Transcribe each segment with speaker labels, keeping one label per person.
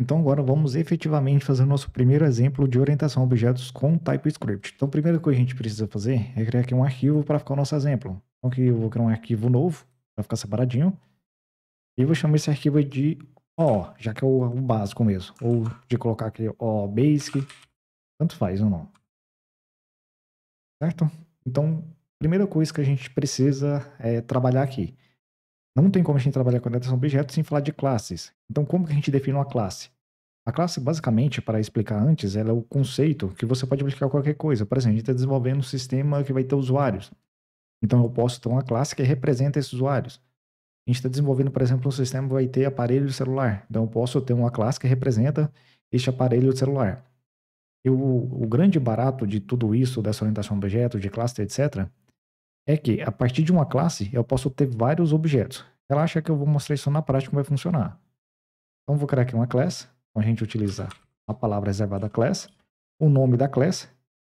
Speaker 1: Então agora vamos efetivamente fazer o nosso primeiro exemplo de orientação a objetos com TypeScript. Então primeira coisa que a gente precisa fazer é criar aqui um arquivo para ficar o nosso exemplo. Então aqui eu vou criar um arquivo novo, para ficar separadinho. E vou chamar esse arquivo de O, já que é o, o básico mesmo. Ou de colocar aqui O basic, tanto faz ou não. Certo? Então, primeira coisa que a gente precisa é trabalhar aqui. Não tem como a gente trabalhar com orientação a objetos sem falar de classes. Então, como que a gente define uma classe? A classe, basicamente, para explicar antes, ela é o conceito que você pode aplicar a qualquer coisa. Por exemplo, a gente está desenvolvendo um sistema que vai ter usuários. Então, eu posso ter uma classe que representa esses usuários. A gente está desenvolvendo, por exemplo, um sistema que vai ter aparelho celular. Então, eu posso ter uma classe que representa este aparelho celular. E o, o grande barato de tudo isso, dessa orientação a objetos, de classe, etc., é que a partir de uma classe eu posso ter vários objetos. Relaxa que eu vou mostrar isso na prática como vai funcionar. Então vou criar aqui uma class, a gente utilizar a palavra reservada class, o nome da class.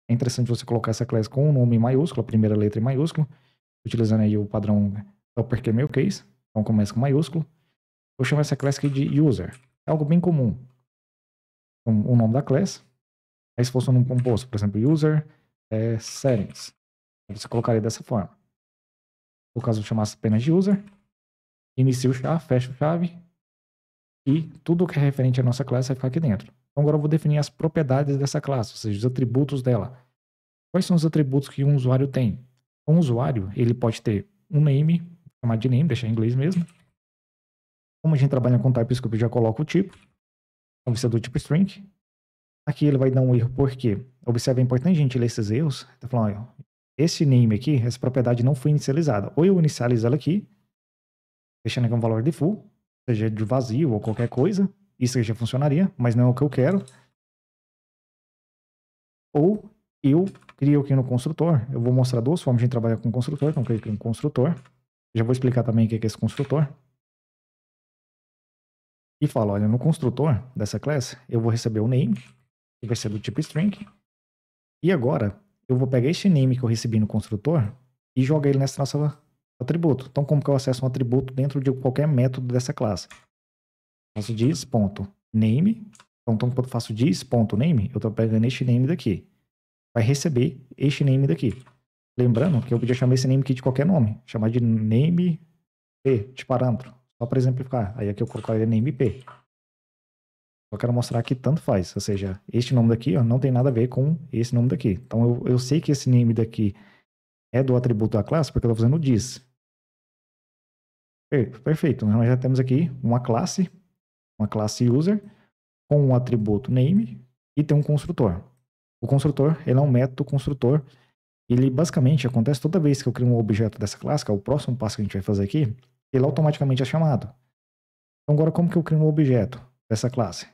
Speaker 1: É interessante você colocar essa class com o nome em maiúsculo, a primeira letra em maiúsculo, utilizando aí o padrão uppercase é meu case. Então começa com maiúsculo. Vou chamar essa class aqui de user. É algo bem comum. Então, o nome da class. Aí se fosse um composto, por exemplo, user é, settings você colocaria dessa forma. No caso, eu chamasse apenas de user, inicio chave, fecho chave, e tudo o que é referente à nossa classe vai ficar aqui dentro. Então agora eu vou definir as propriedades dessa classe, ou seja, os atributos dela. Quais são os atributos que um usuário tem? Um usuário, ele pode ter um name, chamar de name, deixar em inglês mesmo. Como a gente trabalha com TypeScript, eu já coloco o tipo. ser do tipo string. Aqui ele vai dar um erro, porque Observe, é importante a gente ler esses erros. está falando, olha, esse name aqui, essa propriedade não foi inicializada. Ou eu inicializo ela aqui, deixando aqui um valor de full, seja de vazio ou qualquer coisa, isso aqui já funcionaria, mas não é o que eu quero. Ou eu crio aqui no construtor, eu vou mostrar duas formas de trabalhar com construtor, então clico em construtor, já vou explicar também o é que é esse construtor. E falo, olha, no construtor dessa classe, eu vou receber o name, que vai ser do tipo string, e agora eu vou pegar esse name que eu recebi no construtor e jogar ele nesse nosso atributo. Então, como que eu acesso um atributo dentro de qualquer método dessa classe? Faço diz.name. Então, então, quando eu faço diz.name, eu estou pegando este name daqui. Vai receber este name daqui. Lembrando que eu podia chamar esse name aqui de qualquer nome. Chamar de name P, de parâmetro. Só para exemplificar. Aí aqui eu colocaria name P. Só quero mostrar que tanto faz. Ou seja, este nome daqui ó, não tem nada a ver com esse nome daqui. Então eu, eu sei que esse name daqui é do atributo da classe porque eu estou fazendo diz. Perfeito. Né? Nós já temos aqui uma classe, uma classe user, com um atributo name e tem um construtor. O construtor ele é um método construtor. Ele basicamente acontece toda vez que eu crio um objeto dessa classe, que é o próximo passo que a gente vai fazer aqui, ele automaticamente é chamado. Então agora como que eu crio um objeto dessa classe?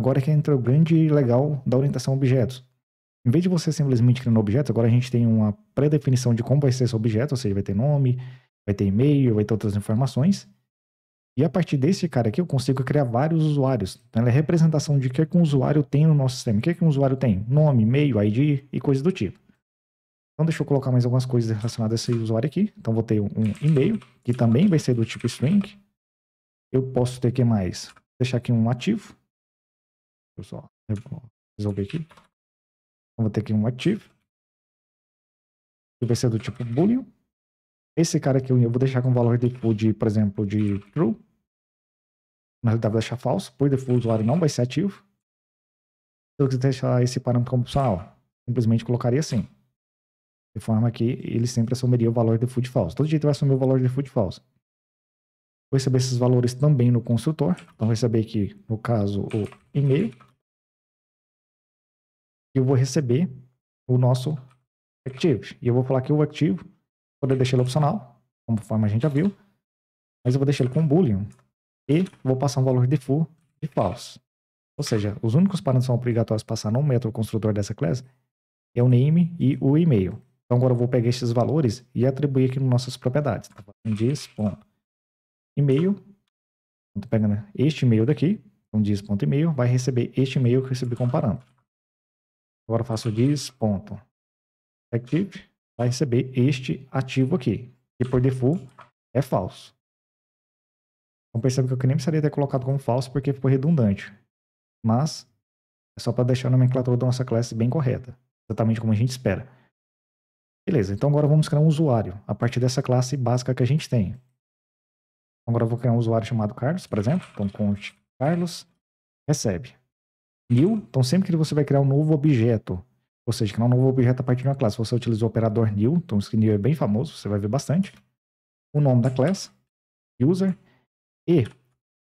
Speaker 1: Agora é que entra o grande legal da orientação a objetos. Em vez de você simplesmente criar um objeto, agora a gente tem uma pré-definição de como vai ser esse objeto, ou seja, vai ter nome, vai ter e-mail, vai ter outras informações. E a partir desse cara aqui, eu consigo criar vários usuários. Então, ela é representação de o que, é que um usuário tem no nosso sistema. O que, é que um usuário tem? Nome, e-mail, ID e coisas do tipo. Então, deixa eu colocar mais algumas coisas relacionadas a esse usuário aqui. Então, vou ter um e-mail, que também vai ser do tipo string. Eu posso ter que mais? Deixar aqui um ativo eu resolver aqui. vou ter aqui um active.
Speaker 2: Que vai ser do tipo boolean. Esse cara aqui eu vou deixar com
Speaker 1: valor de, de por exemplo, de true. Na realidade, vou deixar falso. Por default, o usuário não vai ser ativo. Se eu quiser deixar esse parâmetro como opcional, simplesmente colocaria assim. De forma que ele sempre assumiria o valor de default falso. Todo jeito vai assumir o valor de default falso. Vou receber esses valores também no consultor. Então, vou receber aqui, no caso, o e-mail. E eu vou receber o nosso Active. E eu vou falar que o Active, poder deixar ele opcional, conforme a gente já viu. Mas eu vou deixar ele com Boolean. E vou passar um valor de full de false. Ou seja, os únicos parâmetros que são obrigatórios passar no método construtor dessa classe é o name e o e-mail. Então agora eu vou pegar esses valores e atribuir aqui nas nossas propriedades. Então, diz, ponto e-mail, então, pegando né, este e-mail daqui, então diz e-mail, vai receber este e-mail que eu recebi como parâmetro. Agora eu faço diz.active, vai receber este ativo aqui, que por default é falso. Então percebe que eu nem precisaria ter colocado como falso porque ficou redundante. Mas é só para deixar a nomenclatura da nossa classe bem correta, exatamente como a gente espera. Beleza, então agora vamos criar um usuário a partir dessa classe básica que a gente tem. Então, agora eu vou criar um usuário chamado Carlos, por exemplo. Então, conte Carlos, recebe. New, então sempre que você vai criar um novo objeto, ou seja, criar um novo objeto a partir de uma classe, você utiliza o operador new, então esse new é bem famoso, você vai ver bastante. O nome da classe, user, e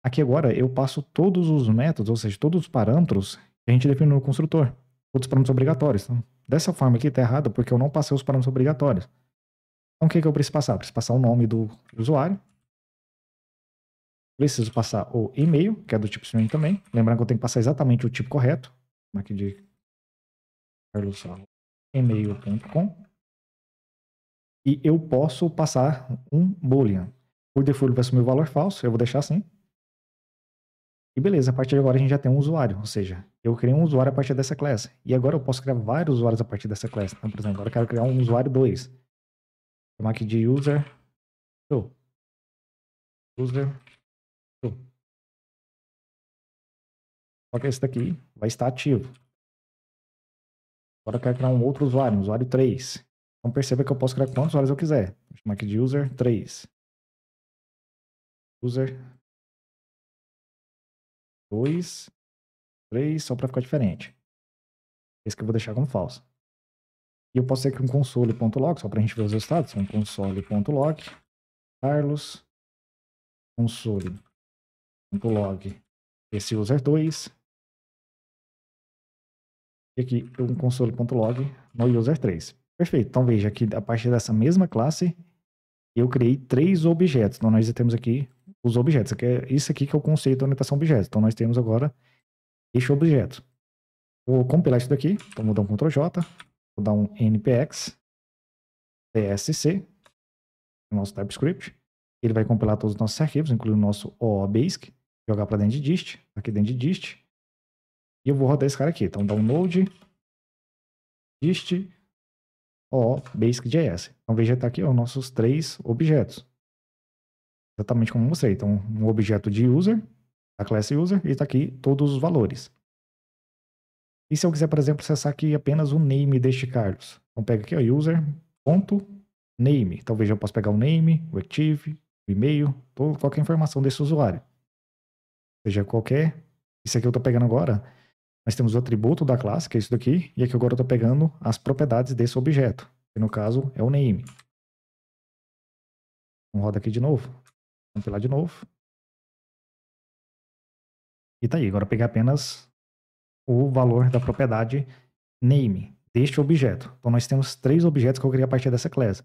Speaker 1: aqui agora eu passo todos os métodos, ou seja, todos os parâmetros que a gente definiu no construtor. Todos os parâmetros obrigatórios. Então, dessa forma aqui está errado porque eu não passei os parâmetros obrigatórios. Então o que, é que eu preciso passar? Eu preciso passar o nome do usuário, Preciso passar o e-mail, que é do tipo string também. Lembrando que eu tenho que passar exatamente o tipo correto. Aqui de Carlos e-mail.com. E eu posso passar um boolean. Por default, vai assumir o valor falso. Eu vou deixar assim. E beleza, a partir de agora a gente já tem um usuário, ou seja, eu criei um usuário a partir dessa classe. E agora eu posso criar vários usuários a partir dessa classe. Então, por exemplo, agora eu quero criar um usuário 2. Chamar aqui de user User só que esse daqui vai estar ativo. Agora eu quero criar um outro usuário, um usuário 3. Então perceba que eu posso criar quantos usuários eu quiser. Vou chamar aqui de user 3.
Speaker 2: User 2,
Speaker 1: 3, só para ficar diferente. Esse que eu vou deixar como falso. E eu posso ter aqui um console.log, só para a gente ver os resultados. Um console.log, Carlos, console.log log esse user 2 e aqui um console.log no user 3. Perfeito. Então veja que a partir dessa mesma classe eu criei três objetos. Então nós temos aqui os objetos. É, isso aqui que é o conceito de orientação objeto. Então nós temos agora este objeto. Vou compilar isso daqui. Então vou dar um Ctrl J, vou dar um npx tsc nosso TypeScript. Ele vai compilar todos os nossos arquivos, incluindo o nosso OOBasic jogar para dentro de dist, aqui dentro de dist, e eu vou rodar esse cara aqui. Então, download dist o basic.js. Então, veja tá aqui os nossos três objetos. Exatamente como eu mostrei. Então, um objeto de user, da classe user, e está aqui todos os valores. E se eu quiser, por exemplo, acessar aqui apenas o name deste Carlos? Então, pega aqui, ó, user.name. Talvez então, eu possa pegar o name, o active, o e-mail, qualquer informação desse usuário seja, qualquer. Isso aqui eu estou pegando agora. Nós temos o atributo da classe, que é isso daqui, e aqui agora eu estou pegando as propriedades desse objeto, que no caso é o name. Vamos então, rodar aqui de
Speaker 2: novo. Compilar de novo. E tá aí, agora peguei
Speaker 1: apenas o valor da propriedade name deste objeto. Então nós temos três objetos que eu criei a partir dessa classe.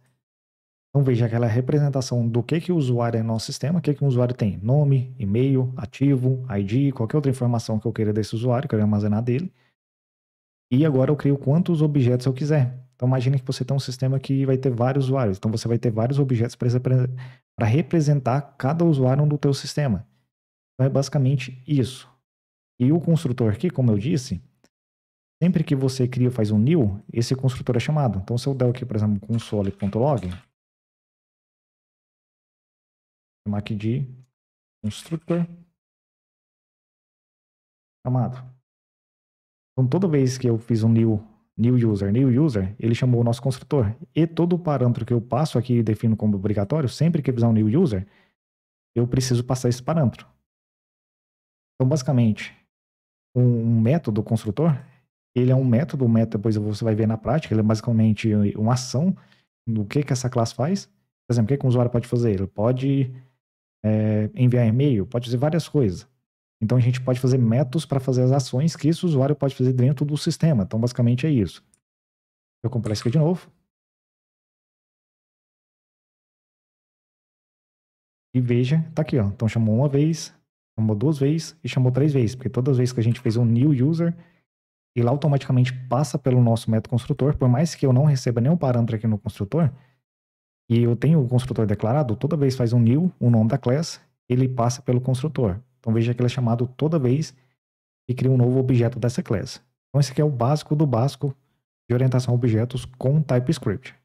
Speaker 1: Então veja aquela representação do que, que o usuário é no nosso sistema, o que, que o usuário tem, nome, e-mail, ativo, ID, qualquer outra informação que eu queira desse usuário, que eu quero armazenar dele. E agora eu crio quantos objetos eu quiser. Então imagine que você tem um sistema que vai ter vários usuários. Então você vai ter vários objetos para representar cada usuário do teu sistema. Então é basicamente isso. E o construtor aqui, como eu disse, sempre que você cria faz um new, esse construtor é chamado. Então se eu der aqui, por exemplo, console.log,
Speaker 2: Chamar aqui de construtor
Speaker 1: chamado. Então, toda vez que eu fiz um new, new user, new user, ele chamou o nosso construtor. E todo o parâmetro que eu passo aqui e defino como obrigatório, sempre que eu fizer um new user, eu preciso passar esse parâmetro. Então, basicamente, um, método construtor, ele é um método, o um método depois você vai ver na prática, ele é basicamente uma ação do que, que essa classe faz. Por exemplo, o que, que um usuário pode fazer? Ele pode é, enviar e-mail, pode fazer várias coisas. Então a gente pode fazer métodos para fazer as ações que esse usuário pode fazer dentro do sistema. Então basicamente é isso. Eu
Speaker 2: comprei isso aqui de novo.
Speaker 1: E veja, tá aqui, ó. Então chamou uma vez, chamou duas vezes e chamou três vezes, porque todas as vezes que a gente fez um new user, ele automaticamente passa pelo nosso método construtor, por mais que eu não receba nenhum parâmetro aqui no construtor, e eu tenho o construtor declarado, toda vez faz um new, o nome da class, ele passa pelo construtor. Então veja que ele é chamado toda vez e cria um novo objeto dessa classe. Então esse aqui é o básico do básico de orientação a objetos
Speaker 2: com TypeScript.